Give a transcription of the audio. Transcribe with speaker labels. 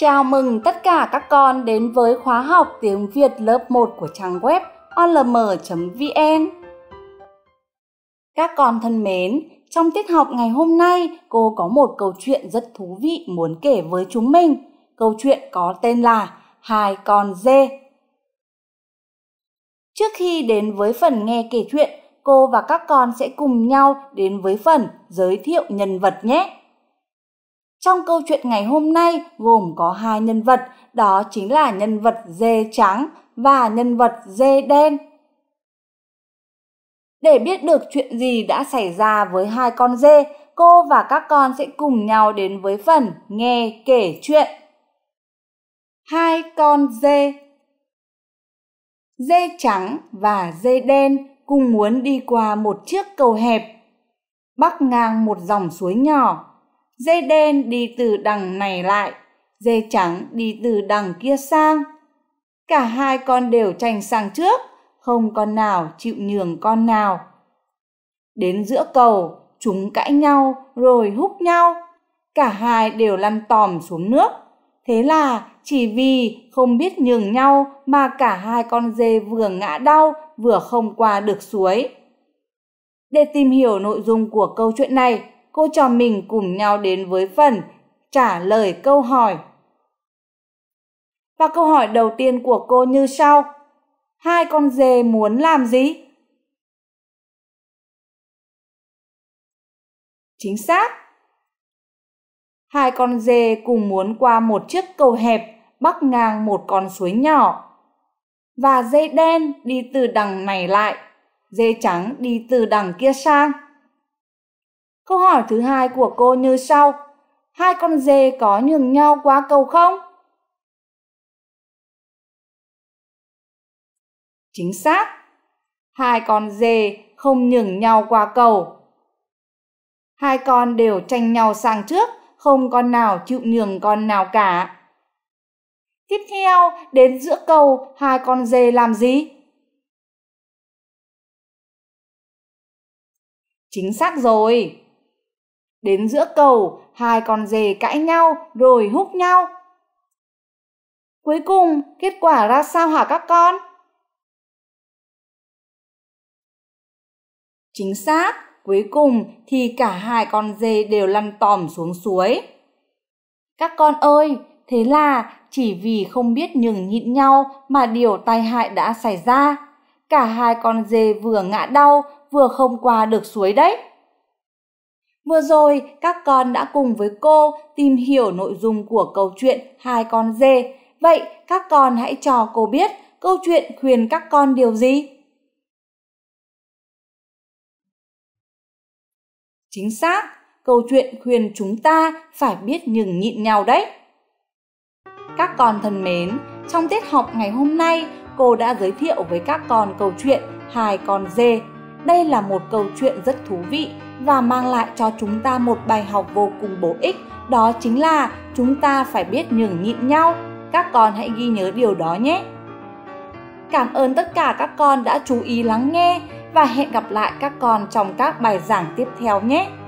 Speaker 1: Chào mừng tất cả các con đến với khóa học tiếng Việt lớp 1 của trang web olm.vn. Các con thân mến, trong tiết học ngày hôm nay, cô có một câu chuyện rất thú vị muốn kể với chúng mình. Câu chuyện có tên là Hai con dê. Trước khi đến với phần nghe kể chuyện, cô và các con sẽ cùng nhau đến với phần giới thiệu nhân vật nhé. Trong câu chuyện ngày hôm nay gồm có hai nhân vật, đó chính là nhân vật dê trắng và nhân vật dê đen. Để biết được chuyện gì đã xảy ra với hai con dê, cô và các con sẽ cùng nhau đến với phần nghe kể chuyện. Hai con dê Dê trắng và dê đen cùng muốn đi qua một chiếc cầu hẹp, bắc ngang một dòng suối nhỏ dê đen đi từ đằng này lại, dê trắng đi từ đằng kia sang. Cả hai con đều tranh sang trước, không con nào chịu nhường con nào. Đến giữa cầu, chúng cãi nhau rồi húc nhau. Cả hai đều lăn tòm xuống nước. Thế là chỉ vì không biết nhường nhau mà cả hai con dê vừa ngã đau vừa không qua được suối. Để tìm hiểu nội dung của câu chuyện này, cô trò mình cùng nhau đến với phần trả lời câu hỏi.
Speaker 2: Và câu hỏi đầu tiên của cô như sau. Hai con dê muốn làm gì? Chính xác. Hai con dê cùng muốn
Speaker 1: qua một chiếc cầu hẹp bắc ngang một con suối nhỏ. Và dê đen đi từ đằng này lại, dê trắng đi từ đằng kia sang.
Speaker 2: Câu hỏi thứ hai của cô như sau. Hai con dê có nhường nhau qua cầu không? Chính xác. Hai con dê không nhường nhau qua cầu.
Speaker 1: Hai con đều tranh nhau sang trước, không con nào chịu nhường con nào
Speaker 2: cả. Tiếp theo, đến giữa cầu, hai con dê làm gì? Chính xác rồi. Đến giữa cầu, hai con dê cãi nhau rồi húc nhau. Cuối cùng, kết quả ra sao hả các con? Chính xác, cuối cùng thì cả hai con dê đều lăn tòm xuống suối. Các con
Speaker 1: ơi, thế là chỉ vì không biết nhường nhịn nhau mà điều tai hại đã xảy ra. Cả hai con dê vừa ngã đau vừa không qua được suối đấy. Vừa rồi, các con đã cùng với cô tìm hiểu nội dung của câu
Speaker 2: chuyện Hai con dê. Vậy các con hãy cho cô biết câu chuyện khuyên các con điều gì? Chính xác, câu chuyện khuyên chúng ta phải biết nhường nhịn nhau đấy.
Speaker 1: Các con thân mến, trong tiết học ngày hôm nay, cô đã giới thiệu với các con câu chuyện Hai con dê đây là một câu chuyện rất thú vị và mang lại cho chúng ta một bài học vô cùng bổ ích, đó chính là chúng ta phải biết nhường nhịn nhau. Các con hãy ghi nhớ điều đó nhé. Cảm ơn tất cả các con đã chú ý lắng nghe và hẹn gặp lại các con trong các bài giảng tiếp theo nhé.